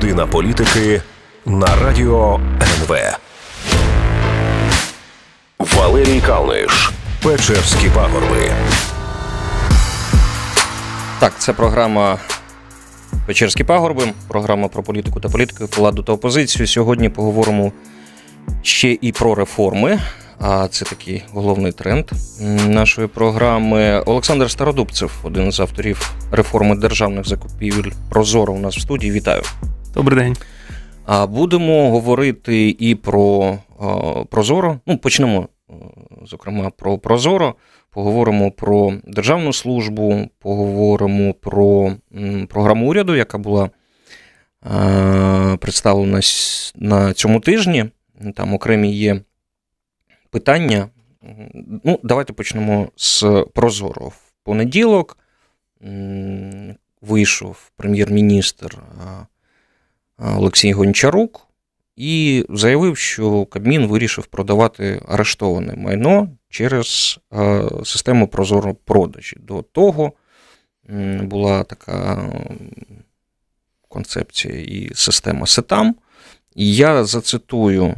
Година політики на радіо НВ. Валерій Калниш. Печерські пагорби. Так, це програма Печерські пагорби. Програма про політику та політику, владу та опозицію. Сьогодні поговоримо ще і про реформи. А це такий головний тренд нашої програми. Олександр Стародубцев, один з авторів реформи державних закупівель. Прозоро у нас в студії. Вітаю. Добрий день. Будемо говорити і про Прозоро. Ну, почнемо, е, зокрема, про Прозоро. Поговоримо про державну службу, поговоримо про програму уряду, яка була представлена на цьому тижні. Там окремі є питання. Ну, Давайте почнемо з Прозоро. В понеділок вийшов прем'єр-міністр Олексій Гончарук і заявив, що Кабмін вирішив продавати арештоване майно через е, систему прозоропродажі. До того була така концепція і система Сетам. І я зацитую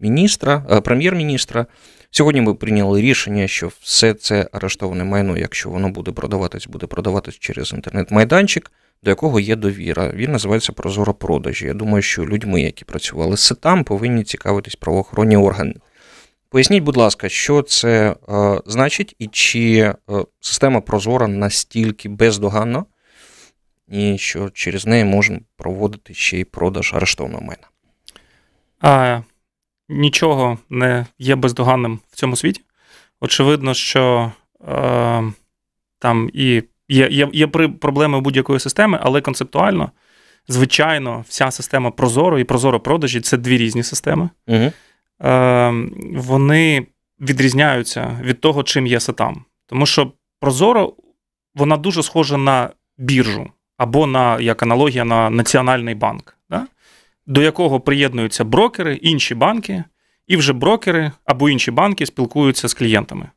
міністра, е, прем'єр-міністра. Сьогодні ми прийняли рішення, що все це арештоване майно, якщо воно буде продаватись, буде продаватись через інтернет-майданчик, до якого є довіра. Він називається Прозоро продажі. Я думаю, що людьми, які працювали з там, повинні цікавитись правоохоронні органи. Поясніть, будь ласка, що це е, значить, і чи е, система Прозора настільки бездоганна, і що через неї можна проводити ще й продаж арештованого майна? А, нічого не є бездоганним в цьому світі. Очевидно, що е, там і є, є, є проблеми будь-якої системи, але концептуально, звичайно, вся система Прозоро і Прозоро-продажі це дві різні системи. Е, Вони відрізняються від того, чим є сатам. Тому що Прозоро вона дуже схожа на біржу або на як аналогія на національний банк до якого приєднуються брокери, інші банки, і вже брокери або інші банки спілкуються з клієнтами.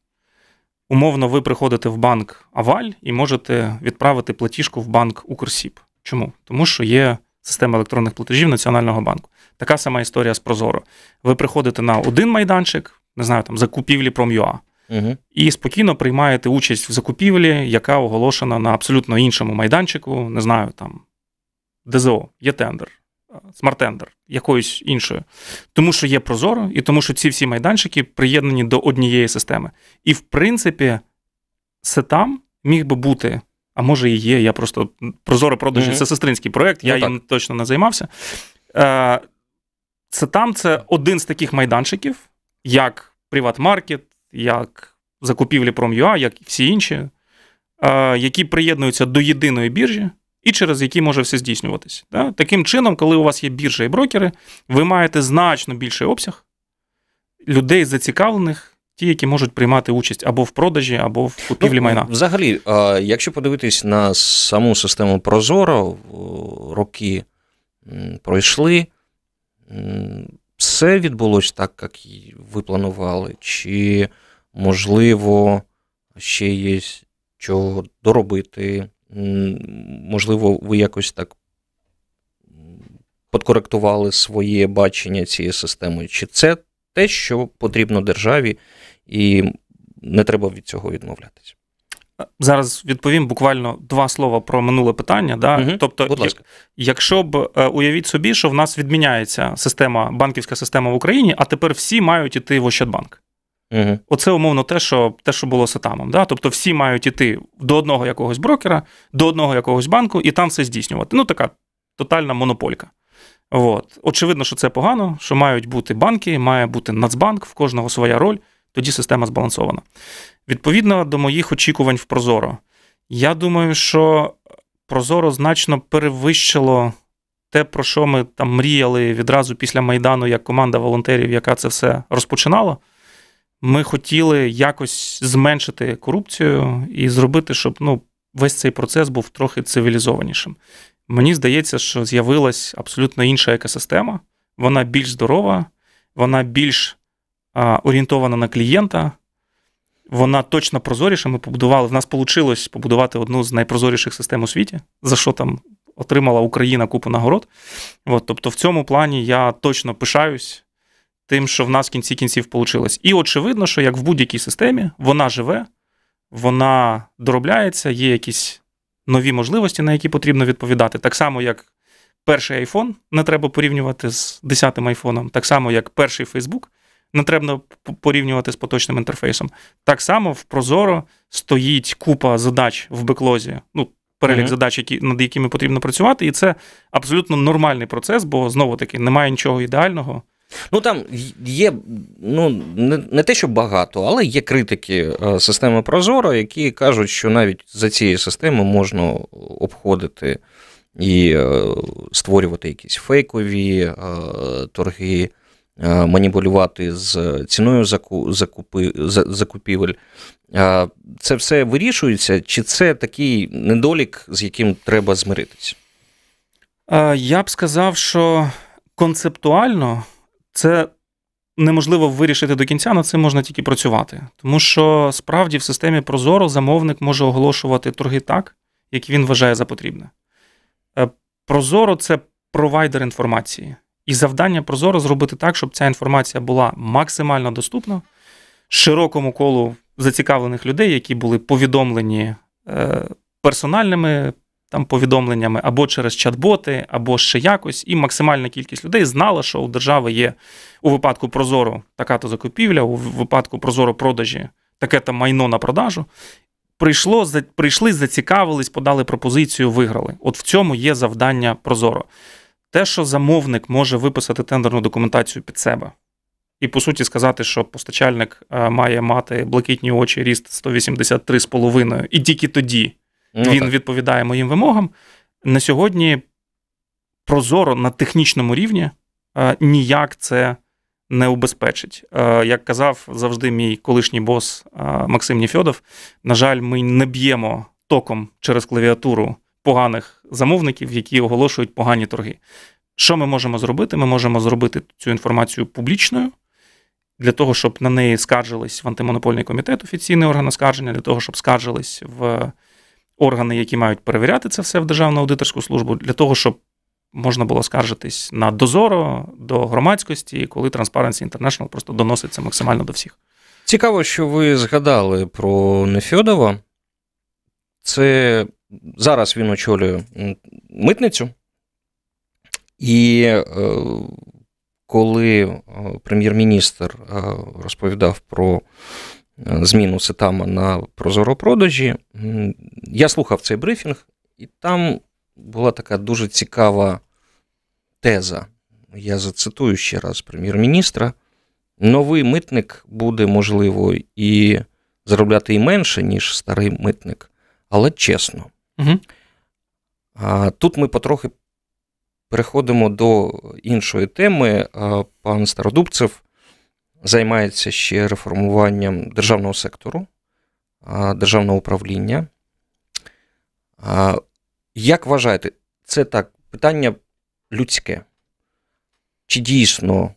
Умовно, ви приходите в банк Аваль і можете відправити платіжку в банк Укрсіб. Чому? Тому що є система електронних платежів Національного банку. Така сама історія з Прозоро. Ви приходите на один майданчик, не знаю, там закупівлі Prom.ua, Угу. І спокійно приймаєте участь в закупівлі, яка оголошена на абсолютно іншому майданчику, не знаю, там ДЗО, є тендер смарт-тендер якоюсь іншою, тому що є Прозоро, і тому що ці всі майданчики приєднані до однієї системи. І, в принципі, сетам міг би бути, а може і є. Я просто Прозоро продажі mm це сестринський проєкт, ну я ну, їм точно не займався. Це там це один з таких майданчиків, як Приватмаркет, як закупівлі Prom.ua, як всі інші, е, які приєднуються до єдиної біржі і через які може все здійснюватися. Да? Таким чином, коли у вас є біржа і брокери, ви маєте значно більший обсяг людей зацікавлених. Ті, які можуть приймати участь або в продажі, або в купівлі ну, майна, взагалі, якщо подивитись на саму систему Прозоро, роки пройшли, все відбулося так, як ви планували, чи можливо ще є що доробити, Можливо, ви якось так подкоректували своє бачення цієї системи. Чи це те, що потрібно державі, і не треба від цього відмовлятися? Е, зараз відповім буквально два слова про минуле питання. Да? Угу, тобто, будь ласка. якщо б е, уявіть собі, що в нас відміняється система, банківська система в Україні, а тепер всі мають іти в Ощадбанк. Угу. Оце умовно те, що те, що було з Да? Тобто всі мають іти до одного якогось брокера, до одного якогось банку і там все здійснювати. Ну, така тотальна монополька. От. Очевидно, що це погано, що мають бути банки, має бути Нацбанк, в кожного своя роль, тоді система збалансована. Відповідно до моїх очікувань в Прозоро. Я думаю, що Прозоро значно перевищило те, про що ми там мріяли відразу після Майдану, як команда волонтерів, яка це все розпочинала. Ми хотіли якось зменшити корупцію і зробити, щоб ну, весь цей процес був трохи цивілізованішим. Мені здається, що з'явилась абсолютно інша екосистема. Вона більш здорова, вона більш а, орієнтована на клієнта, вона точно прозоріша. Ми побудували. В нас вийшло побудувати одну з найпрозоріших систем у світі, за що там отримала Україна купу нагород. От, Тобто, в цьому плані я точно пишаюсь тим, що в нас в кінці кінців вийшло. І очевидно, що як в будь-якій системі вона живе, вона доробляється, є якісь нові можливості, на які потрібно відповідати. Так само, як перший iPhone не треба порівнювати з 10-м айфоном, так само, як перший Facebook Не треба порівнювати з поточним інтерфейсом. Так само в Прозоро стоїть купа задач в беклозі, ну, перелік mm-hmm. задач, які, над якими потрібно працювати, і це абсолютно нормальний процес, бо знову таки немає нічого ідеального. Ну там є ну не те, що багато, але є критики е, системи Прозоро, які кажуть, що навіть за цією системою можна обходити і е, створювати якісь фейкові е, торги, маніпулювати з ціною закупи, закупівель. Це все вирішується, чи це такий недолік, з яким треба змиритись? Я б сказав, що концептуально це неможливо вирішити до кінця, на це можна тільки працювати. Тому що справді в системі Прозоро замовник може оголошувати торги так, як він вважає за потрібне. Е, Прозоро це провайдер інформації. І завдання Прозоро зробити так, щоб ця інформація була максимально доступна широкому колу зацікавлених людей, які були повідомлені е, персональними там повідомленнями або через чат-боти, або ще якось, і максимальна кількість людей знала, що у держави є у випадку прозоро така-то закупівля, у випадку прозоро продажі таке-то майно на продажу. Прийшло, прийшли, зацікавились, подали пропозицію, виграли. От в цьому є завдання прозоро. Те, що замовник може виписати тендерну документацію під себе, і по суті сказати, що постачальник е, має мати блакитні очі, ріст 183,5, і тільки тоді Ну, Він так. відповідає моїм вимогам. На сьогодні прозоро на технічному рівні е, ніяк це не убезпечить. Е, як казав завжди мій колишній бос е, Максим Нефьодов, на жаль, ми не б'ємо током через клавіатуру поганих замовників, які оголошують погані торги. Що ми можемо зробити? Ми можемо зробити цю інформацію публічною. Для того, щоб на неї скаржились в антимонопольний комітет, офіційний орган оскарження, для того, щоб скаржились в органи, які мають перевіряти це все в Державну аудиторську службу, для того, щоб можна було скаржитись на дозоро до громадськості, коли Transparency International просто доноситься максимально до всіх. Цікаво, що ви згадали про Нефьодова. Це зараз він очолює митницю. І е, коли е, прем'єр-міністр е, розповідав про зміну сетама на прозоропродажі. Я слухав цей брифінг, і там була така дуже цікава теза. Я зацитую ще раз прем'єр-міністра. Новий митник буде, можливо, і заробляти і менше, ніж старий митник, але чесно. Угу. А, Тут ми потрохи переходимо до іншої теми. Пан Стародубцев займається ще реформуванням державного сектору, державного управління. Як вважаєте, це так питання людське? Чи дійсно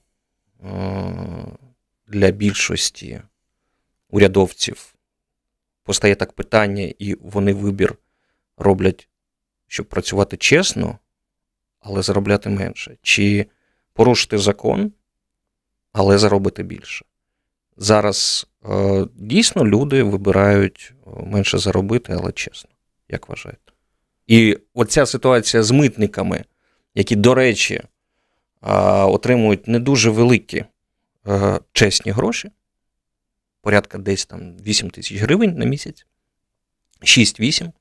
для більшості урядовців постає так питання, і вони вибір роблять, щоб працювати чесно, але заробляти менше? Чи порушити закон? але заробити більше. Зараз е, дійсно люди вибирають е, менше заробити, але чесно, як вважаєте. І оця ситуація з митниками, які, до речі, е, отримують не дуже великі чесні гроші, порядка десь там 8 тисяч гривень на місяць, 6-8.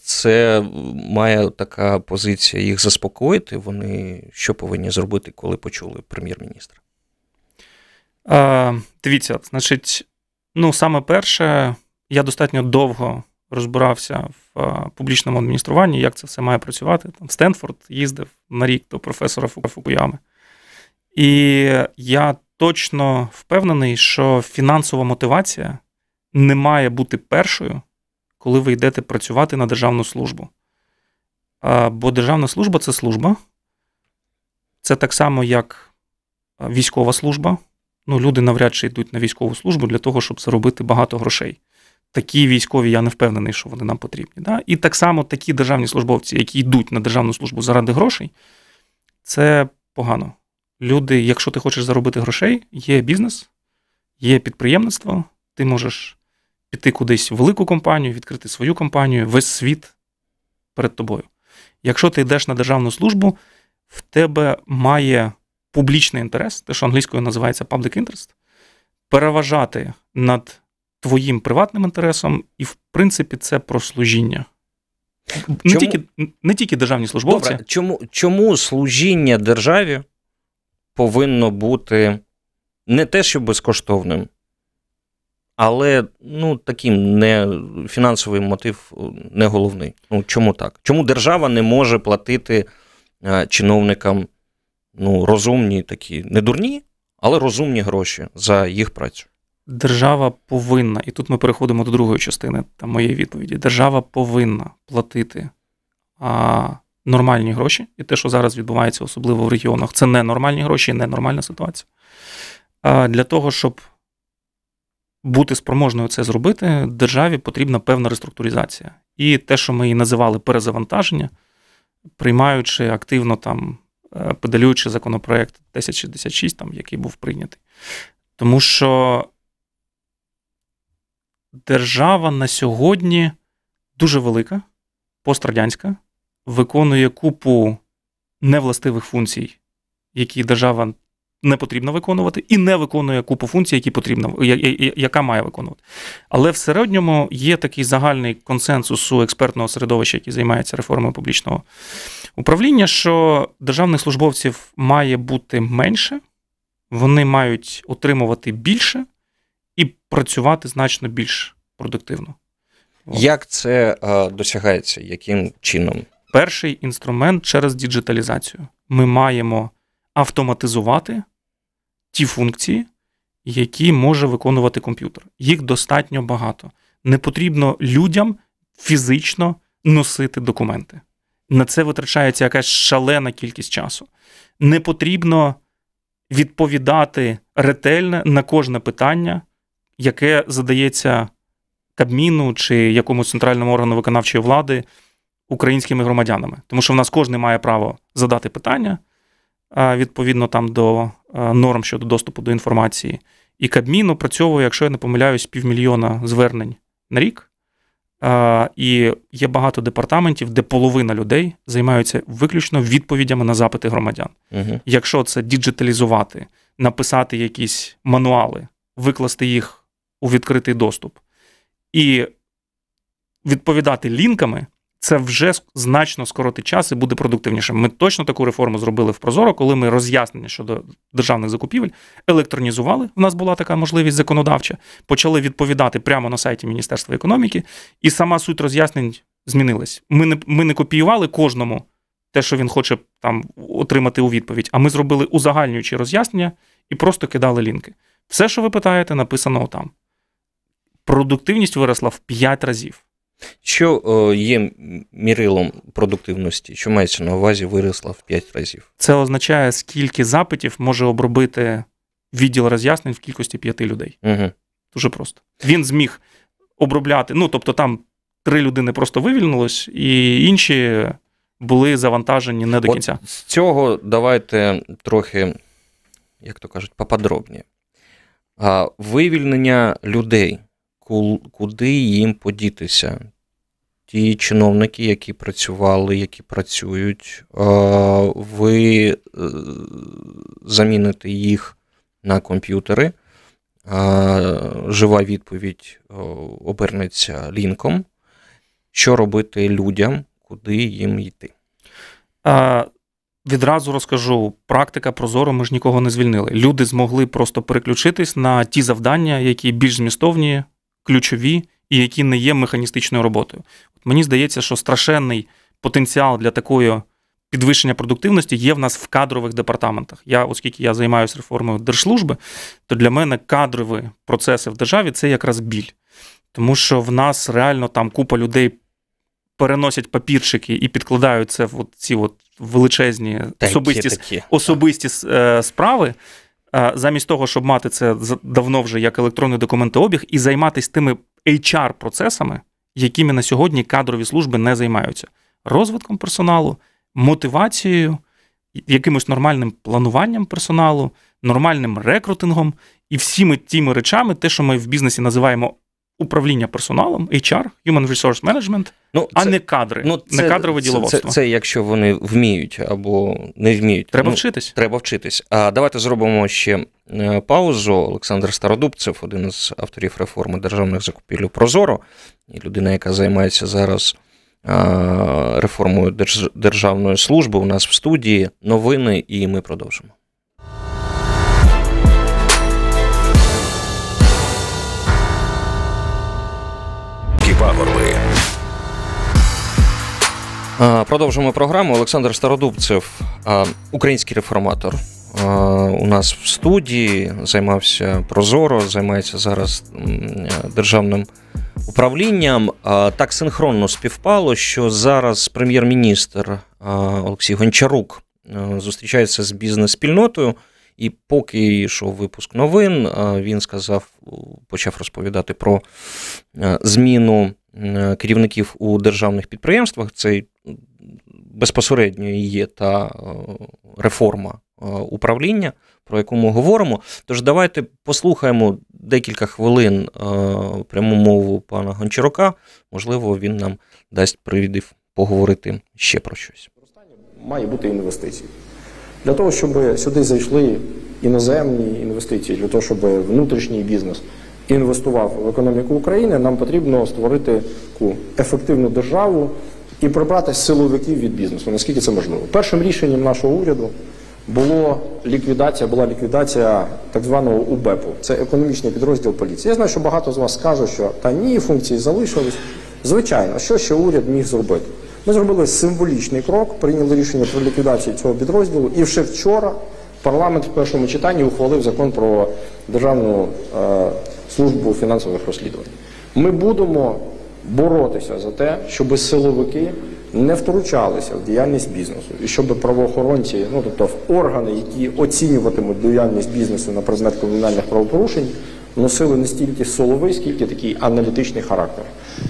Це має така позиція їх заспокоїти. Вони що повинні зробити, коли почули прем'єр-міністра? Дивіться, значить, ну, саме перше, я достатньо довго розбирався в публічному адмініструванні, як це все має працювати. Там Стенфорд їздив на рік до професора Фукуями. І я точно впевнений, що фінансова мотивація не має бути першою коли ви йдете працювати на державну службу. бо державна служба це служба. Це так само, як військова служба. Ну, люди навряд чи йдуть на військову службу для того, щоб заробити багато грошей. Такі військові, я не впевнений, що вони нам потрібні. Да? І так само такі державні службовці, які йдуть на державну службу заради грошей, це погано. Люди, якщо ти хочеш заробити грошей, є бізнес, є підприємництво, ти можеш піти кудись в велику компанію, відкрити свою компанію, весь світ перед тобою. Якщо ти йдеш на державну службу, в тебе має публічний інтерес, те, що англійською називається public interest, переважати над твоїм приватним інтересом, і, в принципі, це про служіння. Не тільки не тільки державні службовці. Добре, Чому чому служіння державі повинно бути не те, що безкоштовним, але ну таким не фінансовий мотив е, не головний. Ну чому так? Чому держава не може платити а, е, чиновникам ну, розумні такі, не дурні, але розумні гроші за їх працю? Держава повинна, і тут ми переходимо до другої частини там моєї відповіді. Держава повинна платити а, нормальні гроші, і те, що зараз відбувається, особливо в регіонах, це не нормальні гроші, не нормальна ситуація. А, Для того, щоб бути спроможною це зробити, державі потрібна певна реструктуризація. І те, що ми її називали перезавантаження, приймаючи активно там, е, педалюючи законопроект 1066, там, який був прийнятий. Тому що держава на сьогодні дуже велика, пострадянська, виконує купу невластивих функцій, які держава не потрібно виконувати і не виконує купу функцій, які потрібно, яка має виконувати. Але в середньому є такий загальний консенсус у експертного середовища, який займається реформою публічного управління, що державних службовців має бути менше, вони мають отримувати більше і працювати значно більш продуктивно. Як це е, досягається? Яким чином? Перший інструмент через діджиталізацію. Ми маємо автоматизувати ті функції, які може виконувати комп'ютер. Їх достатньо багато. Не потрібно людям фізично носити документи. На це витрачається якась шалена кількість часу. Не потрібно відповідати ретельне на кожне питання, яке задається Кабміну чи якомусь центральному органу виконавчої влади українськими громадянами. Тому що в нас кожен має право задати питання, відповідно там до е, норм щодо доступу до інформації. І Кабмін опрацьовує, якщо я не помиляюсь, півмільйона звернень на рік. І є багато департаментів, де половина людей займаються виключно відповідями на запити громадян. Угу. Якщо це діджиталізувати, написати якісь мануали, викласти їх у відкритий доступ і відповідати лінками, це вже значно скоротить час і буде продуктивніше. Ми точно таку реформу зробили в Прозоро, коли ми роз'яснення щодо державних закупівель електронізували. У нас була така можливість законодавча, почали відповідати прямо на сайті Міністерства економіки, і сама суть роз'яснень змінилась. Ми не ми не копіювали кожному те, що він хоче там отримати у відповідь. А ми зробили узагальнюючі роз'яснення і просто кидали лінки. Все, що ви питаєте, написано там. Продуктивність виросла в 5 разів. Що е, є мірилом продуктивності, що мається на увазі виросла в 5 разів? Це означає, скільки запитів може обробити відділ роз'яснень в кількості 5 людей. Угу. Дуже просто. Він зміг обробляти. Ну, тобто, там три людини просто вивільнилось, і інші були завантажені не до кінця. З цього давайте трохи, як то кажуть, поподробніше. Вивільнення людей куди їм подітися. Ті чиновники, які працювали, які працюють, ви е, заміните їх на комп'ютери. Жива відповідь обернеться лінком. Що робити людям, куди їм йти? Відразу розкажу, практика прозоро, ми ж нікого не звільнили. Люди змогли просто переключитись на ті завдання, які більш змістовні, ключові і які не є механістичною роботою. Мені здається, що страшенний потенціал для такої підвищення продуктивності є в нас в кадрових департаментах. Я, оскільки я займаюся реформою держслужби, то для мене кадрові процеси в державі це якраз біль. Тому що в нас реально там купа людей. Переносять папірчики і підкладають це в ці от величезні особисті особисті е, справи, Е, замість того, щоб мати це давно вже як електронний документообіг, і займатися тими HR-процесами, якими на сьогодні кадрові служби не займаються розвитком персоналу, мотивацією, якимось нормальним плануванням персоналу, нормальним рекрутингом і всіми тими речами, те, що ми в бізнесі називаємо управління персоналом, HR, Human Resource Management, ну, це, а не кадри, ну, це, не кадрове діловодство. Це, це якщо вони вміють або не вміють. Треба ну, вчитись. Треба вчитись. А давайте зробимо ще е, паузу. Олександр Стародубцев, один з авторів реформи державних закупівель Прозоро, і людина, яка займається зараз. Е, реформою державної служби у нас в студії новини, і ми продовжимо. пагорби. Продовжуємо програму. Олександр Стародубцев, український реформатор. У нас в студії займався Прозоро, займається зараз державним управлінням. Так синхронно співпало, що зараз прем'єр-міністр Олексій Гончарук зустрічається з бізнес-спільнотою. І поки йшов випуск новин, він сказав, почав розповідати про зміну Е, керівників у державних підприємствах. Це безпосередньо є та е, реформа е, управління, про яку ми говоримо. Тож давайте послухаємо декілька хвилин пряму мову пана Гончарука. Можливо, він нам дасть привідів поговорити ще про щось. Має бути інвестиції. Для того, щоб сюди зайшли іноземні інвестиції, для того, щоб внутрішній бізнес інвестував в економіку України, нам потрібно створити таку ефективну державу і прибрати силовиків від бізнесу. Наскільки це можливо? Першим рішенням нашого уряду було ліквідація, була ліквідація так званого УБЕПу. Це економічний підрозділ поліції. Я знаю, що багато з вас скаже, що та ні, функції залишились. Звичайно, що ще уряд міг зробити? Ми зробили символічний крок, прийняли рішення про ліквідацію цього підрозділу. І вже вчора парламент в першому читанні ухвалив закон про державну. Е службу фінансових розслідувань. Ми будемо боротися за те, щоб силовики не втручалися в діяльність бізнесу і щоб правоохоронці, ну тобто органи, які оцінюватимуть діяльність бізнесу на предмет кримінальних правопорушень, носили не стільки силовий, скільки такий аналітичний характер.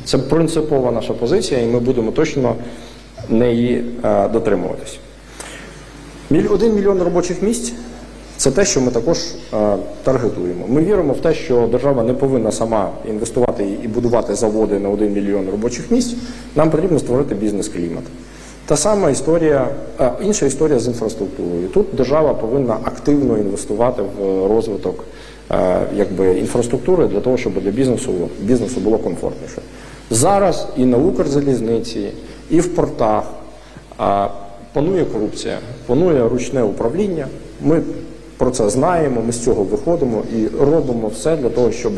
Це принципова наша позиція, і ми будемо точно неї е, дотримуватись. Один мільйон робочих місць. Це те, що ми також е, таргетуємо. Ми віримо в те, що держава не повинна сама інвестувати і будувати заводи на 1 мільйон робочих місць. Нам потрібно створити бізнес-клімат. Та сама історія, е, інша історія з інфраструктурою. Тут держава повинна активно інвестувати в розвиток е, якби, інфраструктури для того, щоб для бізнесу, бізнесу було комфортніше. Зараз і на Укрзалізниці, і в портах панує корупція, панує ручне управління. Ми про це знаємо, ми з цього виходимо і робимо все для того, щоб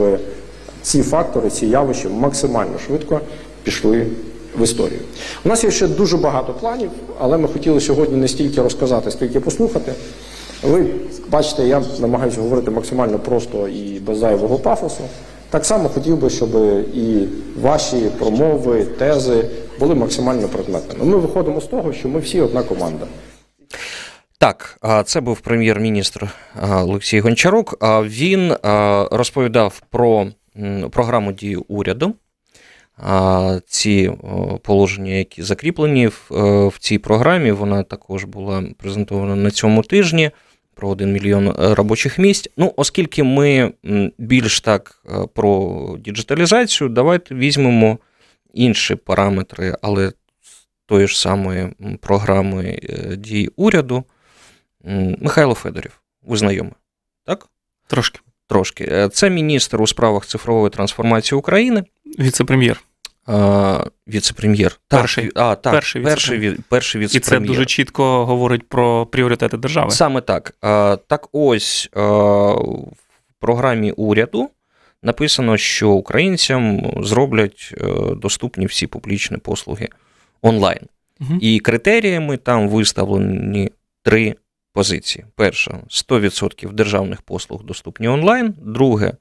ці фактори, ці явища максимально швидко пішли в історію. У нас є ще дуже багато планів, але ми хотіли сьогодні не стільки розказати, скільки послухати. Ви бачите, я намагаюся говорити максимально просто і без зайвого пафосу. Так само хотів би, щоб і ваші промови, тези були максимально предметними. Ми виходимо з того, що ми всі одна команда. Так, це був прем'єр-міністр Олексій Гончарук. Він розповідав про програму дії уряду. Ці положення, які закріплені е, в цій програмі, вона також була презентована на цьому тижні про 1 мільйон е, робочих місць. Ну, оскільки ми більш так е, про діджиталізацію, давайте візьмемо інші параметри, але тої ж самої програми дій уряду. Михайло Федорів, ви знайомі, так? Трошки. Трошки. Е, це міністр у справах цифрової трансформації України. Віце-прем'єр. Віце-прем'єр. Перший а, так, перший, перший, перший віце-прем'єр. І це дуже чітко говорить про пріоритети держави. Саме так. Так ось в програмі уряду написано, що українцям зроблять е, доступні всі публічні послуги онлайн. Угу. І критеріями там виставлені три позиції. Перша 100% державних послуг доступні онлайн. Друге,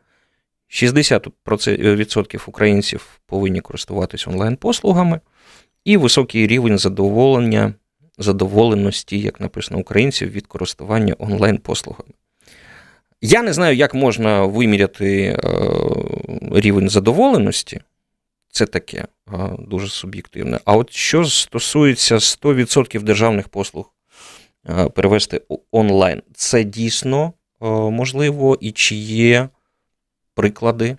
60% українців повинні користуватися онлайн-послугами, і високий рівень задоволення, задоволеності, як написано, українців від користування онлайн-послугами. Я не знаю, як можна виміряти е, рівень задоволеності. Це таке е, дуже суб'єктивне. А от що стосується 100% державних послуг Е, перевести онлайн. Це дійсно е, можливо, і чи є приклади,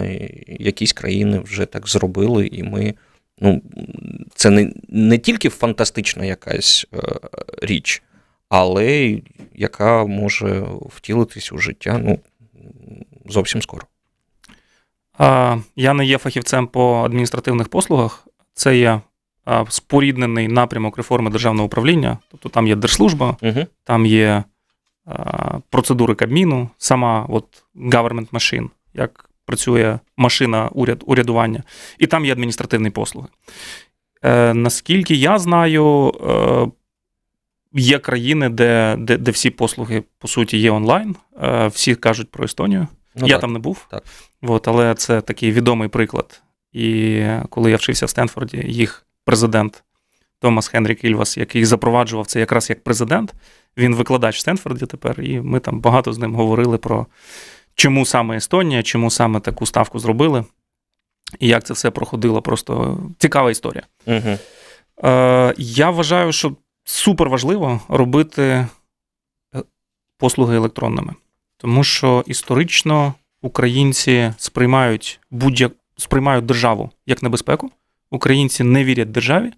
е, якісь країни вже так зробили, і ми. Ну, це не не тільки фантастична якась річ, але яка може втілитись у життя ну, зовсім скоро. Я не є фахівцем по адміністративних послугах. Це є споріднений напрямок реформи державного управління, тобто там є держслужба, угу. там є процедури Кабміну, сама от government machine, як працює машина уряд, урядування, і там є адміністративні послуги. Е, Наскільки я знаю, е, є країни, де, де де, всі послуги, по суті, є онлайн. Е, Всі кажуть про Естонію. Ну, я так, там не був, так. От, але це такий відомий приклад. І коли я вчився в Стенфорді, їх президент Томас Хенрік Ільвас, який запроваджував це якраз як президент. Він викладач в Стенфорді тепер, і ми там багато з ним говорили про чому саме Естонія, чому саме таку ставку зробили, і як це все проходило. Просто цікава історія. Угу. Я вважаю, що супер важливо робити е, послуги електронними, тому що історично українці сприймають будь-як сприймають державу як небезпеку українці не вірять державі,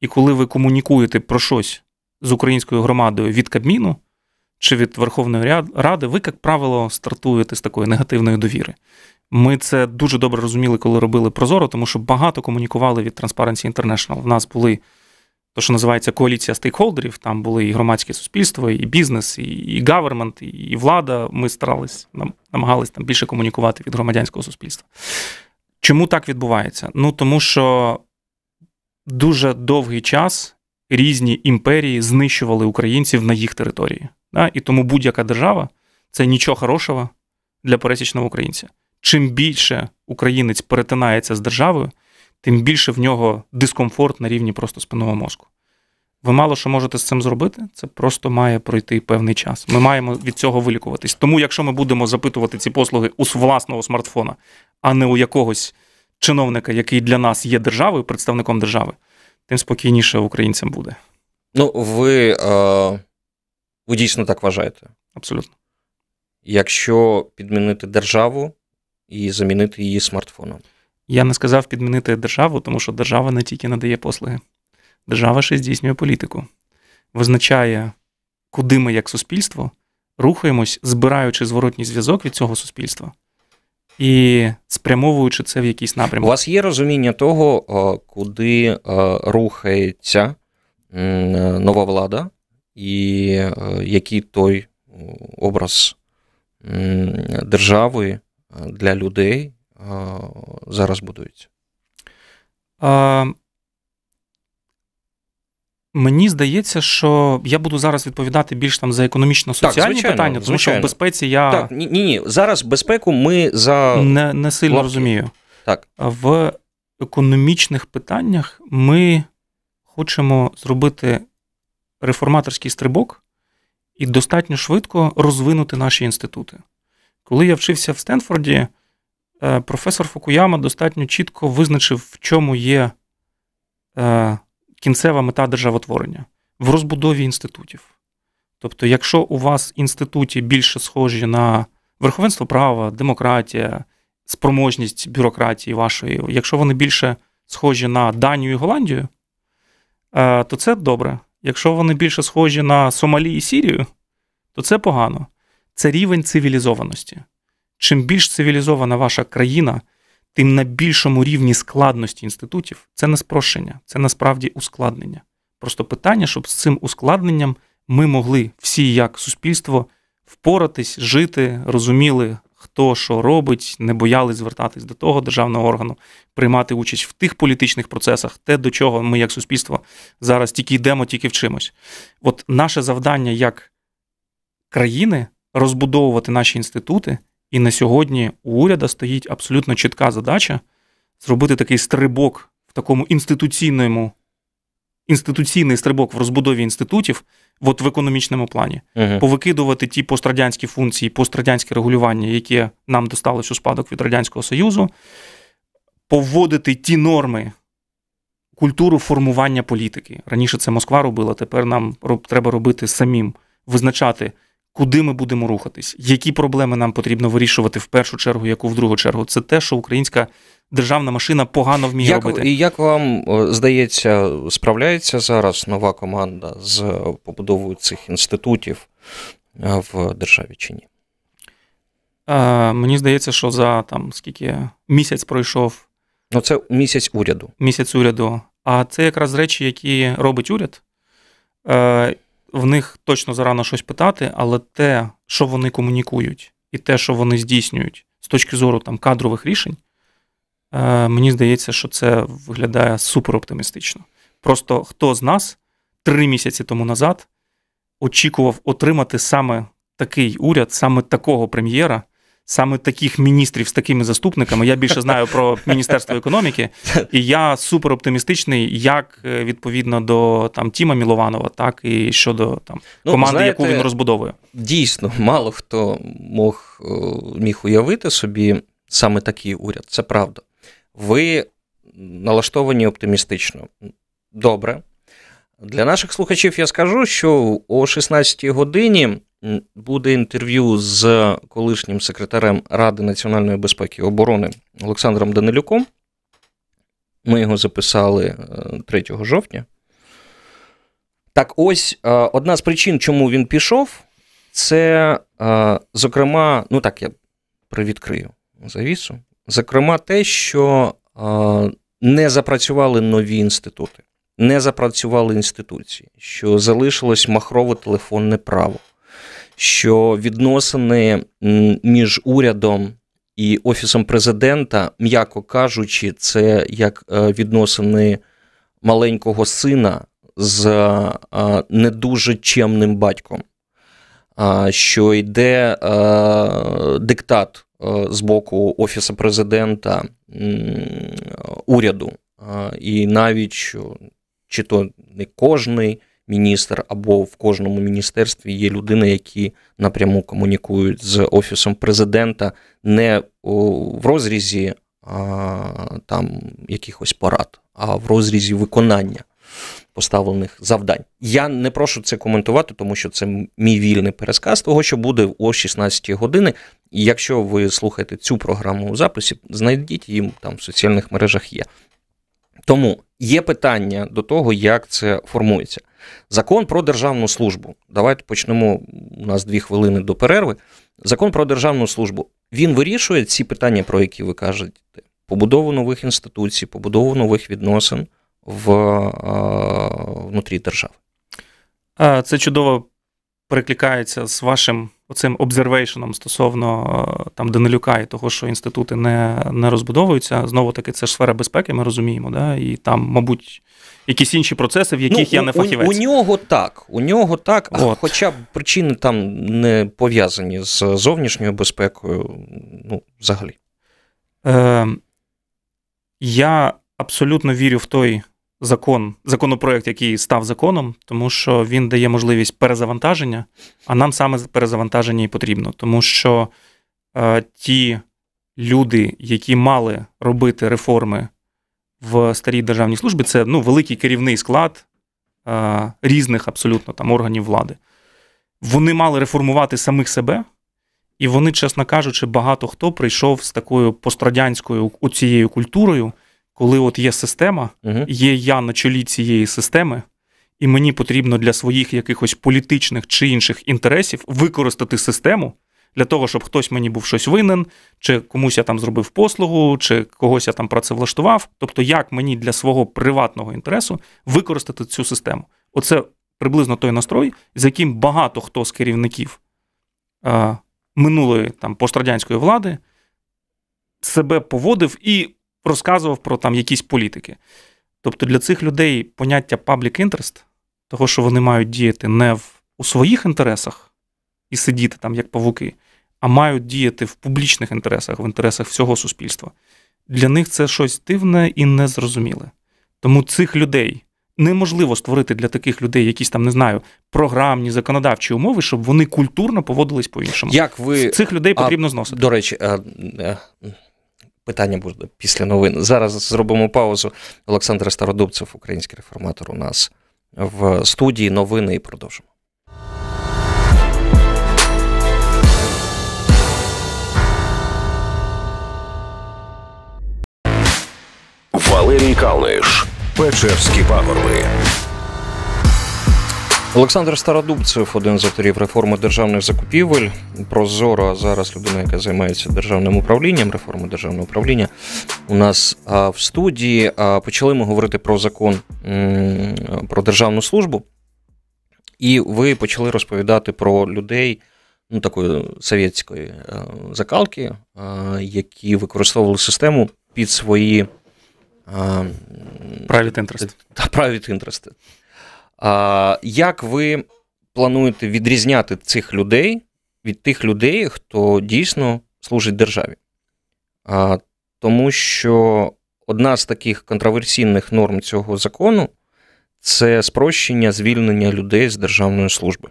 і коли ви комунікуєте про щось з українською громадою від Кабміну чи від Верховної Ради, ви, як правило, стартуєте з такої негативної довіри. Ми це дуже добре розуміли, коли робили Прозоро, тому що багато комунікували від Transparency International. В нас були те, що називається коаліція стейкхолдерів, там були і громадське суспільство, і бізнес, і і гавермент, і влада. Ми старались, намагались там більше комунікувати від громадянського суспільства. Чому так відбувається? Ну тому що дуже довгий час різні імперії знищували українців на їх території. Да? І тому будь-яка держава це нічого хорошого для пересічного українця. Чим більше українець перетинається з державою, тим більше в нього дискомфорт на рівні просто спинного мозку. Ви мало що можете з цим зробити, це просто має пройти певний час. Ми маємо від цього вилікуватись. Тому, якщо ми будемо запитувати ці послуги у власного смартфона, а не у якогось чиновника, який для нас є державою, представником держави, тим спокійніше українцям буде. Ну, ви, е, ви дійсно так вважаєте? Абсолютно. Якщо підмінити державу і замінити її смартфоном, я не сказав підмінити державу, тому що держава не тільки надає послуги держава ще здійснює політику, визначає, куди ми як суспільство рухаємось, збираючи зворотній зв'язок від цього суспільства. І спрямовуючи це в якийсь напрямок. У вас є розуміння того, е, куди е, рухається е, нова влада, і який той образ держави для людей зараз будується? Мені здається, що я буду зараз відповідати більш там за економічно-соціальні питання, тому звичайно. що в безпеці я так ні, ні. Зараз безпеку ми за не не сильно лапки. розумію. Так в економічних питаннях ми хочемо зробити реформаторський стрибок і достатньо швидко розвинути наші інститути. Коли я вчився в Стенфорді, е, професор Фукуяма достатньо чітко визначив, в чому є. Е, кінцева мета державотворення в розбудові інститутів. Тобто, якщо у вас інституті більше схожі на верховенство права, демократія, спроможність бюрократії вашої, якщо вони більше схожі на Данію і Голландію, е, то це добре. Якщо вони більше схожі на Сомалі і Сірію, то це погано. Це рівень цивілізованості. Чим більш цивілізована ваша країна, тим на більшому рівні складності інститутів це не спрощення, це насправді ускладнення. Просто питання, щоб з цим ускладненням ми могли всі, як суспільство, впоратись, жити, розуміли, хто що робить, не боялись звертатись до того державного органу, приймати участь в тих політичних процесах, те, до чого ми, як суспільство, зараз тільки йдемо, тільки вчимось. От наше завдання як країни розбудовувати наші інститути. І на сьогодні у уряда стоїть абсолютно чітка задача зробити такий стрибок в такому інституційному, інституційний стрибок в розбудові інститутів, от в економічному плані, угу. повикидувати ті пострадянські функції, пострадянське регулювання, яке нам досталось у спадок від Радянського Союзу, поводити ті норми. Культуру формування політики раніше це Москва робила. Тепер нам треба робити самим визначати куди ми будемо рухатись, які проблеми нам потрібно вирішувати в першу чергу, яку в другу чергу. Це те, що українська державна машина погано вміє як, робити. І як вам е, здається, справляється зараз нова команда з побудовою цих інститутів е, в державі чи ні? Е, мені здається, що за там скільки місяць пройшов. Ну, це місяць уряду. Місяць уряду. А це якраз речі, які робить уряд. Е, в них точно зарано щось питати, але те, що вони комунікують, і те, що вони здійснюють з точки зору там кадрових рішень, е, мені здається, що це виглядає супероптимістично. Просто хто з нас три місяці тому назад очікував отримати саме такий уряд, саме такого прем'єра саме таких міністрів з такими заступниками. Я більше знаю про міністерство економіки, і я супер оптимістичний, як е, відповідно до там Тіма Мілованова, так і щодо там ну, команди, знаєте, яку він розбудовує. Дійсно, мало хто мог е, міг уявити собі саме такий уряд. Це правда. Ви налаштовані оптимістично. Добре. Для наших слухачів я скажу, що о 16-й годині буде інтерв'ю з колишнім секретарем Ради національної безпеки і оборони Олександром Данилюком. Ми його записали 3 е, жовтня. Так ось е, одна з причин, чому він пішов, це, е, зокрема, ну так, я привідкрию завісу. Зокрема, те, що не запрацювали нові інститути не запрацювали інституції, що залишилось махрове телефонне право, що відносини між урядом і офісом президента, м'яко кажучи, це як е, відносини маленького сина з е, не дуже чемним батьком. Що йде е, диктат з боку Офісу президента уряду, і навіть що чи то не кожний міністр, або в кожному міністерстві є людини, які напряму комунікують з офісом президента, не в розрізі а, там якихось порад, а в розрізі виконання. Поставлених завдань. Я не прошу це коментувати, тому що це мій вільний пересказ того, що буде о 16 години. І якщо ви слухаєте цю програму у записі, знайдіть її там в соціальних мережах є. Тому є питання до того, як це формується. Закон про державну службу. Давайте почнемо. У нас дві хвилини до перерви. Закон про державну службу він вирішує ці питання, про які ви кажете: побудову нових інституцій, побудову нових відносин в, е, внутрі держави. Це чудово перекликається з вашим оцим обзервейшеном стосовно е, там Данилюка і того, що інститути не не розбудовуються, знову таки це ж сфера безпеки, ми розуміємо, да? і там, мабуть, якісь інші процеси, в яких ну, я не фахівець. У, у нього так, у нього так, От. хоча б причини там не пов'язані з зовнішньою безпекою, ну, взагалі. Е, Я абсолютно вірю в той закон, законопроект, який став законом, тому що він дає можливість перезавантаження, а нам саме перезавантаження і потрібно, тому що е, ті люди, які мали робити реформи в старій державній службі, це ну, великий керівний склад е, різних абсолютно там органів влади. Вони мали реформувати самих себе, і вони, чесно кажучи, багато хто прийшов з такою пострадянською оцією культурою коли от є система, угу. є я на чолі цієї системи, і мені потрібно для своїх якихось політичних чи інших інтересів використати систему. Для того, щоб хтось мені був щось винен, чи комусь я там зробив послугу, чи когось я там працевлаштував. Тобто, як мені для свого приватного інтересу використати цю систему? Оце приблизно той настрой, з яким багато хто з керівників е, минулої там пострадянської влади себе поводив і розказував про там якісь політики. Тобто для цих людей поняття public interest, того, що вони мають діяти не в, у своїх інтересах і сидіти там як павуки, а мають діяти в публічних інтересах, в інтересах всього суспільства. Для них це щось дивне і незрозуміле. Тому цих людей неможливо створити для таких людей якісь там, не знаю, програмні законодавчі умови, щоб вони культурно поводились по іншому. Як ви цих людей потрібно а, зносити? До речі, е, е, питання буде після новин. Зараз зробимо паузу. Олександр Стародубцев, український реформатор, у нас в студії новини і продовжимо. Валерій Калниш. Печерські пагорби. Олександр Стародубцев, один з авторів реформи державних закупівель. Прозоро зараз людина, яка займається державним управлінням, реформою державного управління у нас в студії. Почали ми говорити про закон про державну службу, і ви почали розповідати про людей ну, такої совєтської закалки, які використовували систему під свої private interest. Та private interest. Як ви плануєте відрізняти цих людей від тих людей, хто дійсно служить державі? Тому що одна з таких контроверсійних норм цього закону це спрощення звільнення людей з державної служби.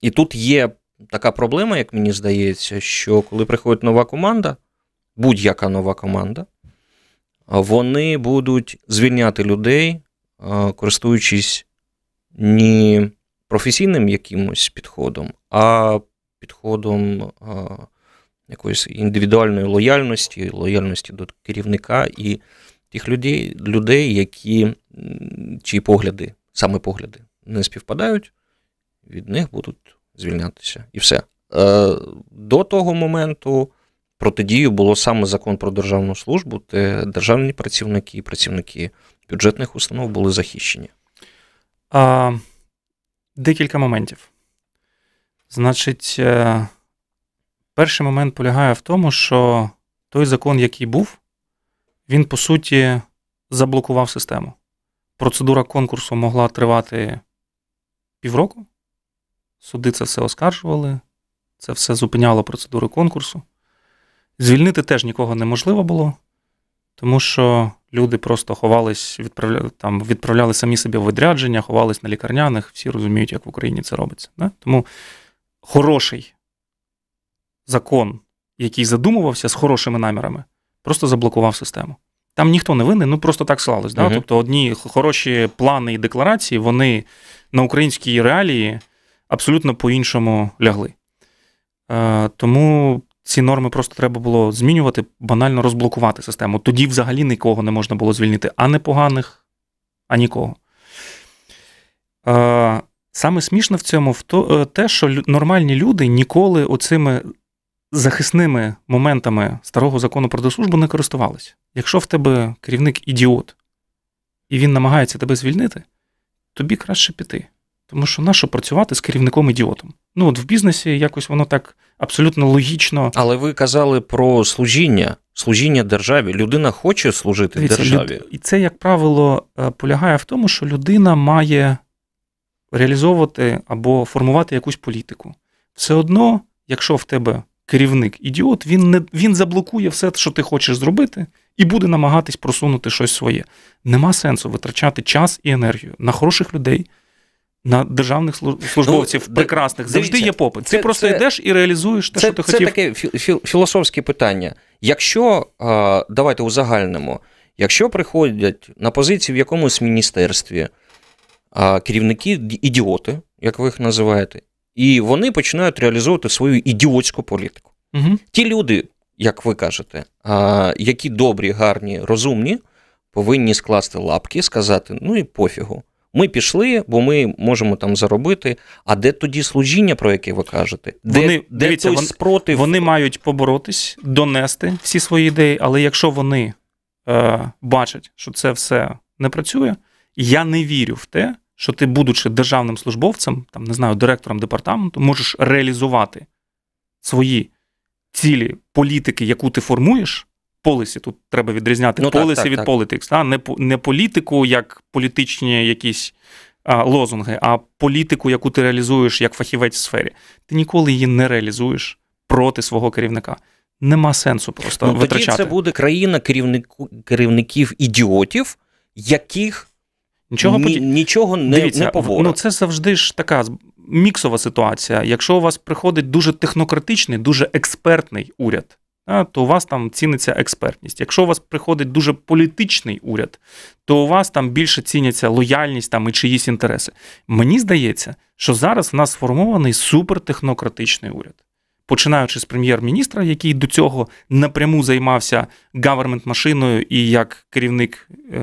І тут є така проблема, як мені здається, що коли приходить нова команда, будь-яка нова команда, вони будуть звільняти людей Е, користуючись не професійним якимось підходом, а підходом е, якоїсь індивідуальної лояльності, лояльності до керівника і тих людей, людей які чиї погляди, саме погляди, не співпадають, від них будуть звільнятися. І все. Е, до того моменту протидію було саме закон про державну службу, де державні працівники, працівники бюджетних установ були захищені? А, Декілька моментів. Значить, е, перший момент полягає в тому, що той закон, який був, він по суті заблокував систему. Процедура конкурсу могла тривати півроку. Суди це все оскаржували, це все зупиняло процедуру конкурсу. Звільнити теж нікого неможливо було тому що люди просто ховались, відправляли там, відправляли самі себе в відрядження, ховались на лікарняних. Всі розуміють, як в Україні це робиться. Да? Тому хороший закон, який задумувався з хорошими намірами, просто заблокував систему. Там ніхто не винен, ну просто так слалось. Да? Uh Тобто одні хороші плани і декларації, вони на українській реалії абсолютно по-іншому лягли. Е, Тому ці норми просто треба було змінювати, банально розблокувати систему. Тоді взагалі нікого не можна було звільнити, а не поганих, а нікого. Е, Саме смішно в цьому в то, е, те, що нормальні люди ніколи оцими захисними моментами старого закону про дослужбу не користувалися. Якщо в тебе керівник ідіот, і він намагається тебе звільнити, тобі краще піти. Тому що нащо працювати з керівником ідіотом? Ну от в бізнесі якось воно так абсолютно логічно. Але ви казали про служіння, служіння державі. Людина хоче служити Дивіться, державі. І це, як правило, е, полягає в тому, що людина має реалізовувати або формувати якусь політику. Все одно, якщо в тебе керівник ідіот, він не він заблокує все, що ти хочеш зробити, і буде намагатись просунути щось своє. Нема сенсу витрачати час і енергію на хороших людей. На державних службовців ну, прекрасних дивіться, завжди є попит. Це, ти просто це, йдеш і реалізуєш те, це, що ти це хотів. Це таке філософське питання. Якщо давайте узагальнимо, якщо приходять на позиції в якомусь міністерстві керівники ідіоти, як ви їх називаєте, і вони починають реалізовувати свою ідіотську політику. Угу. Ті люди, як ви кажете, які добрі, гарні, розумні, повинні скласти лапки, сказати, ну і пофігу. Ми пішли, бо ми можемо там заробити. А де тоді служіння, про яке ви кажете? Де, вони де дивіться, той вон, спротив? Вони мають поборотись, донести всі свої ідеї, але якщо вони е, бачать, що це все не працює, я не вірю в те, що ти, будучи державним службовцем, там не знаю, директором департаменту, можеш реалізувати свої цілі політики, яку ти формуєш полисі. Тут треба відрізняти ну, полиси так, так, від так. політикс. А не не політику як політичні якісь а, лозунги, а політику, яку ти реалізуєш як фахівець в сфері. Ти ніколи її не реалізуєш проти свого керівника. Нема сенсу просто ну, витрачати. Тоді Це буде країна керівнику керівників ідіотів, яких нічого ні, нічого не Дивіться, не ну, поворот. Ну це завжди ж така міксова ситуація. Якщо у вас приходить дуже технократичний, дуже експертний уряд, то у вас там ціниться експертність. Якщо у вас приходить дуже політичний уряд, то у вас там більше ціняться лояльність там і чиїсь інтереси. Мені здається, що зараз в нас сформований супертехнократичний уряд. Починаючи з прем'єр-міністра, який до цього напряму займався гавермент машиною і як керівник е,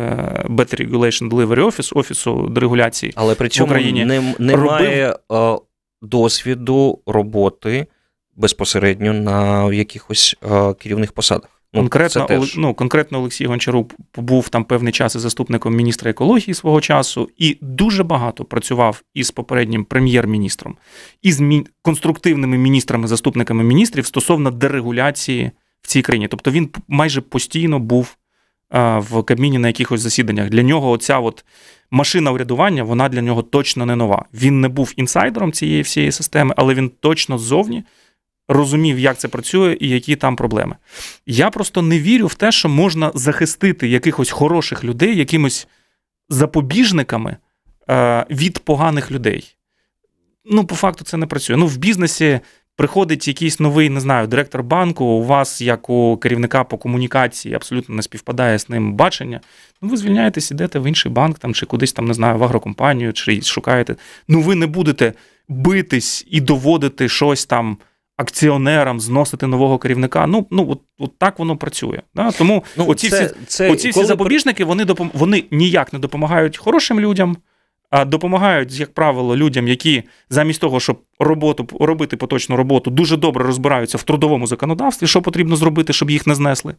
Better Regulation Delivery Office, офісу дерегуляції, але при цьому в Україні, не, немає робив... Е, досвіду роботи безпосередньо на якихось е, керівних посадах. Ну, конкретно теж... ну, конкретно Олексій Гончарук був там певний час і заступником міністра екології свого часу, і дуже багато працював із попереднім прем'єр-міністром і з мі... конструктивними міністрами, заступниками міністрів стосовно дерегуляції в цій країні. Тобто він майже постійно був а, е, в Кабміні на якихось засіданнях. Для нього оця от машина урядування, вона для нього точно не нова. Він не був інсайдером цієї всієї системи, але він точно ззовні розумів, як це працює і які там проблеми. Я просто не вірю в те, що можна захистити якихось хороших людей, якимось запобіжниками е, від поганих людей. Ну, по факту, це не працює. Ну, в бізнесі. Приходить якийсь новий, не знаю, директор банку, у вас, як у керівника по комунікації, абсолютно не співпадає з ним бачення. Ну, ви звільняєтесь, ідете в інший банк там, чи кудись там, не знаю, в агрокомпанію, чи шукаєте. Ну, ви не будете битись і доводити щось там акціонерам зносити нового керівника. Ну ну от, от так воно працює. Да? Тому ну, оці це, всі це, оці коли... всі запобіжники вони допом... вони ніяк не допомагають хорошим людям, а допомагають, як правило, людям, які замість того, щоб роботу робити поточну роботу, дуже добре розбираються в трудовому законодавстві, що потрібно зробити, щоб їх не знесли.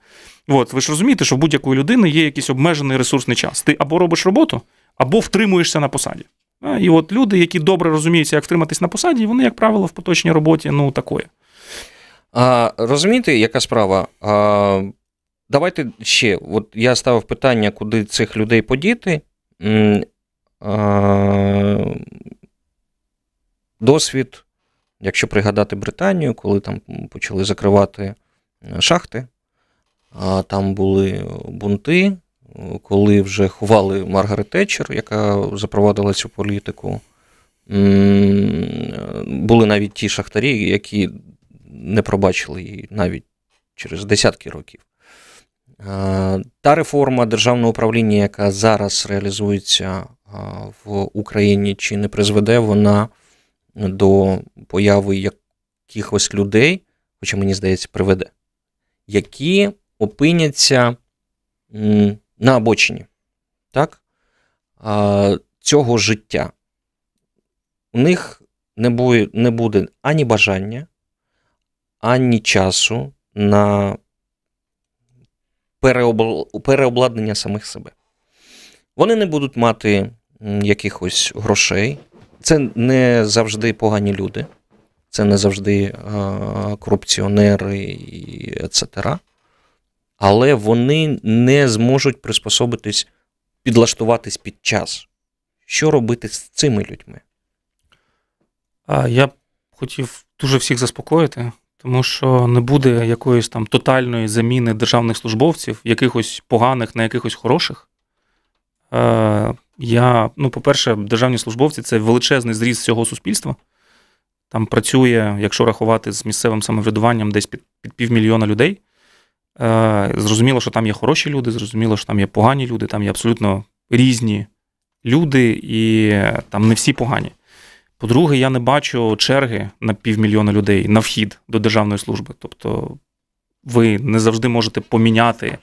От ви ж розумієте, що в будь-якої людини є якийсь обмежений ресурсний час. Ти або робиш роботу, або втримуєшся на посаді. І от люди, які добре розуміються, як втриматись на посаді, вони, як правило, в поточній роботі ну такої. А, Розумієте, яка справа? А, Давайте ще. От я ставив питання, куди цих людей подіти. А, Досвід, якщо пригадати Британію, коли там почали закривати е, шахти, а там були бунти, коли вже ховали Маргарет Тетчер, яка запровадила цю політику. Були навіть ті шахтарі, які не пробачили її навіть через десятки років. Та реформа державного управління, яка зараз реалізується в Україні чи не призведе вона до появи якихось людей, хоча мені здається, приведе, які опиняться на обочині так, цього життя. У них не буде ані бажання, ані часу на переобладнання самих себе. Вони не будуть мати якихось грошей. Це не завжди погані люди, це не завжди корупціонери, і etc але вони не зможуть приспособитись, підлаштуватись під час. Що робити з цими людьми? А Я б хотів дуже всіх заспокоїти, тому що не буде якоїсь там тотальної заміни державних службовців, якихось поганих на якихось хороших. Я, ну, по-перше, державні службовці це величезний зріз всього суспільства. Там працює, якщо рахувати з місцевим самоврядуванням, десь під під півмільйона людей. Е, зрозуміло, що там є хороші люди, зрозуміло, що там є погані люди, там є абсолютно різні люди, і е, там не всі погані. По-друге, я не бачу черги на півмільйона людей на вхід до державної служби. Тобто ви не завжди можете поміняти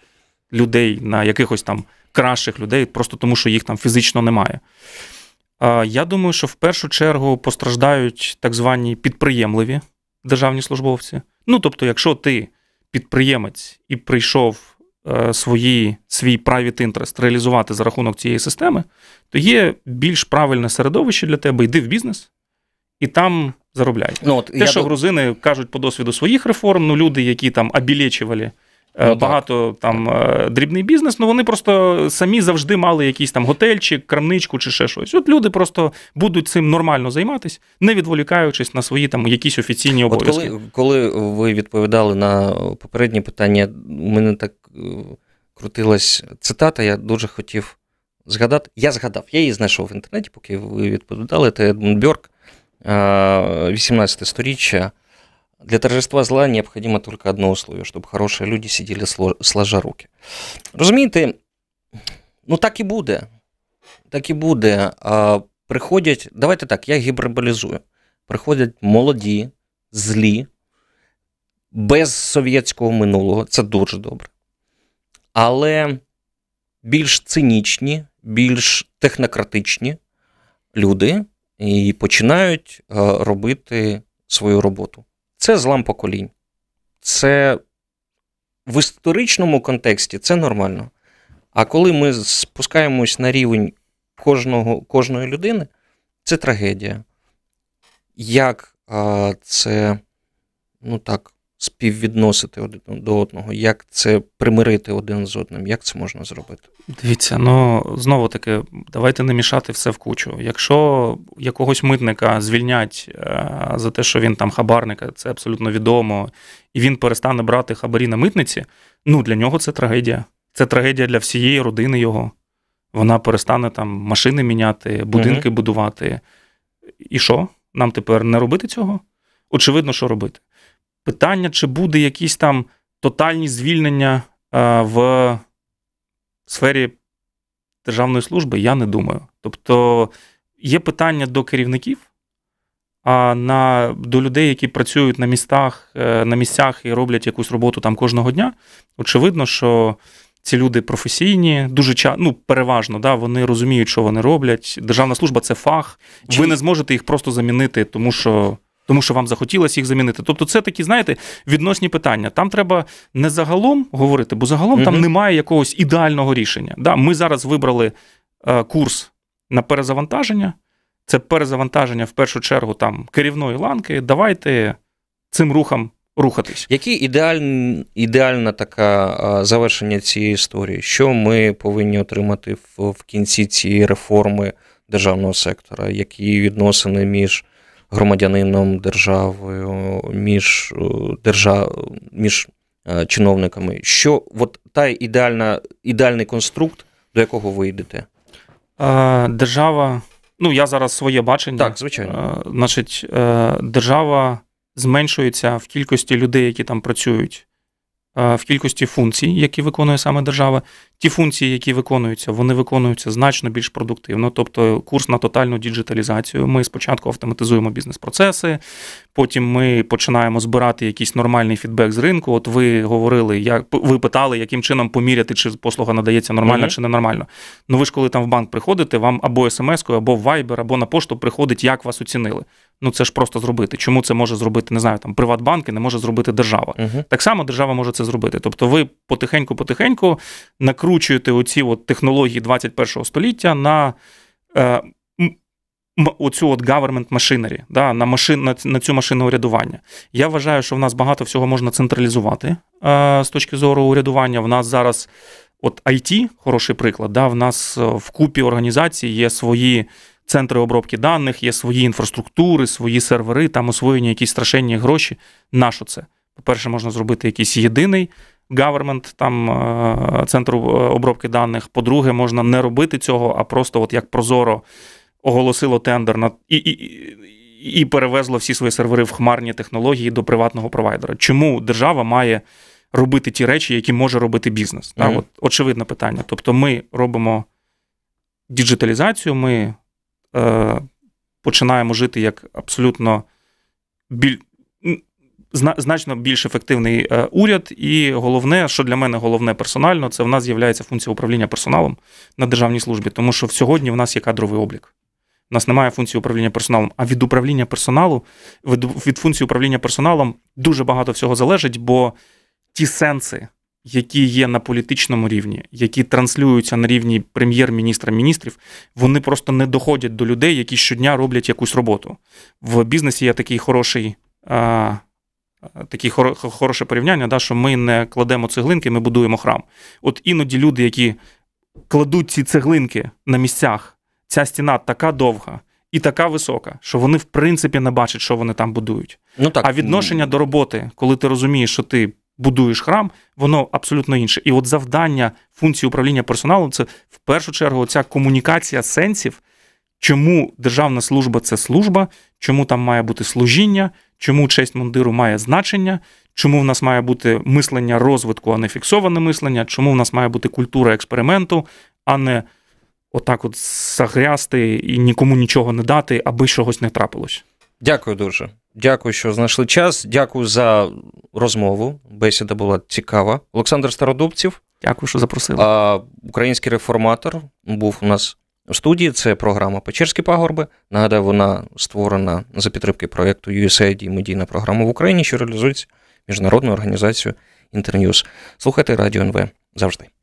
людей на якихось там кращих людей, просто тому що їх там фізично немає. Е, я думаю, що в першу чергу постраждають так звані підприємливі державні службовці. Ну тобто, якщо ти підприємець і прийшов е, свої, свій private interest реалізувати за рахунок цієї системи, то є більш правильне середовище для тебе, йди в бізнес і там заробляй. Ну, от, Те, я що дум... грузини кажуть по досвіду своїх реформ, ну люди, які там обілечували ну, багато так. там е, дрібний бізнес, ну вони просто самі завжди мали якийсь там готельчик, крамничку чи ще щось. От люди просто будуть цим нормально займатися, не відволікаючись на свої там якісь офіційні обов'язки. От коли, коли ви відповідали на попереднє питання, у мене так е, крутилась цитата, я дуже хотів згадати. Я згадав, я її знайшов в інтернеті, поки ви відповідали. Це Едмунд Бьорк, 18 сторіччя. Для торжества зла необходимо только одно условие, щоб хороші люди сиділи сложа руки. Розумієте, ну так і буде. Так і буде. Приходять, давайте так, я гіберболізую. Приходять молоді, злі, без совєтського минулого, це дуже добре. Але більш цинічні, більш технократичні люди і починають е, робити свою роботу. Це злам поколінь. Це в історичному контексті це нормально. А коли ми спускаємось на рівень кожного, кожної людини, це трагедія. Як а, це, ну так, співвідносити один до одного, як це примирити один з одним, як це можна зробити? Дивіться, ну знову таки, давайте не мішати все в кучу. Якщо якогось митника звільнять е, за те, що він там хабарника, це абсолютно відомо, і він перестане брати хабарі на митниці. Ну для нього це трагедія. Це трагедія для всієї родини його. Вона перестане там машини міняти, будинки угу. будувати. І що? Нам тепер не робити цього? Очевидно, що робити питання, чи буде якісь там тотальні звільнення е, в сфері державної служби, я не думаю. Тобто є питання до керівників. А на до людей, які працюють на містах, е, на місцях і роблять якусь роботу там кожного дня, очевидно, що ці люди професійні, дуже ча... ну, переважно, да, вони розуміють, що вони роблять. Державна служба це фах. Чи... Ви не зможете їх просто замінити, тому що тому що вам захотілося їх замінити. Тобто, це такі, знаєте, відносні питання. Там треба не загалом говорити, бо загалом mm там немає якогось ідеального рішення. Да, Ми зараз вибрали е, курс на перезавантаження. Це перезавантаження в першу чергу там керівної ланки. Давайте цим рухам рухатись. Які ідеаль... ідеальна така е, завершення цієї історії? Що ми повинні отримати в, в кінці цієї реформи державного сектора? Які відносини між громадянином державою, між е, держав... між е, чиновниками. Що от та ідеальна, ідеальний конструкт, до якого ви йдете? Держава. Ну, я зараз своє бачення. Так, звичайно. Значить, е, держава зменшується в кількості людей, які там працюють. Е, в кількості функцій, які виконує саме держава. Ті функції, які виконуються, вони виконуються значно більш продуктивно. Тобто, курс на тотальну діджиталізацію. Ми спочатку автоматизуємо бізнес-процеси, потім ми починаємо збирати якийсь нормальний фідбек з ринку. От ви говорили, як ви питали, яким чином поміряти, чи послуга надається нормально mm-hmm. чи ненормально. Ну ви ж коли там в банк приходите, вам або смс-кою, або в Viber, або на пошту приходить, як вас оцінили ну це ж просто зробити. Чому це може зробити, не знаю, там Приватбанк і не може зробити держава. Угу. Так само держава може це зробити. Тобто, ви потихеньку-потихеньку накручуєте оці от технології 21-го століття на. Е, Оцю от government machinery, да, на машин, на, на цю машину урядування. Я вважаю, що в нас багато всього можна централізувати е, з точки зору урядування. В нас зараз, от IT, хороший приклад, да, в нас е, в купі організацій є свої центри обробки даних, є свої інфраструктури, свої сервери, там освоєні якісь страшенні гроші. Нащо це? По-перше, можна зробити якийсь єдиний гавермент, там е, центр е, обробки даних. По-друге, можна не робити цього, а просто, от як прозоро оголосило тендер на і, і, і перевезло всі свої сервери в хмарні технології до приватного провайдера. Чому держава має робити ті речі, які може робити бізнес? Mm-hmm. Так, от Очевидне питання. Тобто, ми робимо діджиталізацію, ми е, починаємо жити як абсолютно біль, значно більш ефективний е, уряд. І головне, що для мене головне персонально, це в нас з'являється функція управління персоналом на державній службі, тому що сьогодні в нас є кадровий облік. У нас немає функції управління персоналом, а від управління персоналу, від, від функції управління персоналом дуже багато всього залежить, бо ті сенси які є на політичному рівні, які транслюються на рівні прем'єр-міністра міністрів, вони просто не доходять до людей, які щодня роблять якусь роботу. В бізнесі є такий хороший. А, Таке хороше порівняння, да, що ми не кладемо цеглинки, ми будуємо храм. От іноді люди, які кладуть ці цеглинки на місцях, ця стіна така довга і така висока, що вони в принципі не бачать, що вони там будують. Ну так а відношення до роботи, коли ти розумієш, що ти будуєш храм, воно абсолютно інше. І от завдання функції управління персоналом це в першу чергу ця комунікація сенсів, чому державна служба це служба, чому там має бути служіння, чому честь мундиру має значення, чому в нас має бути мислення розвитку, а не фіксоване мислення, чому в нас має бути культура експерименту, а не отак от загрязти і нікому нічого не дати, аби чогось не трапилось. Дякую дуже. Дякую, що знайшли час. Дякую за розмову. Бесіда була цікава. Олександр Стародубців. Дякую, що запросили. А, Український реформатор був у нас у студії. Це програма Печерські пагорби. Нагадаю, вона створена за підтримки проєкту USAID медійна програма в Україні, що реалізується міжнародною організацією Інтерньюз. Слухайте Радіо НВ завжди.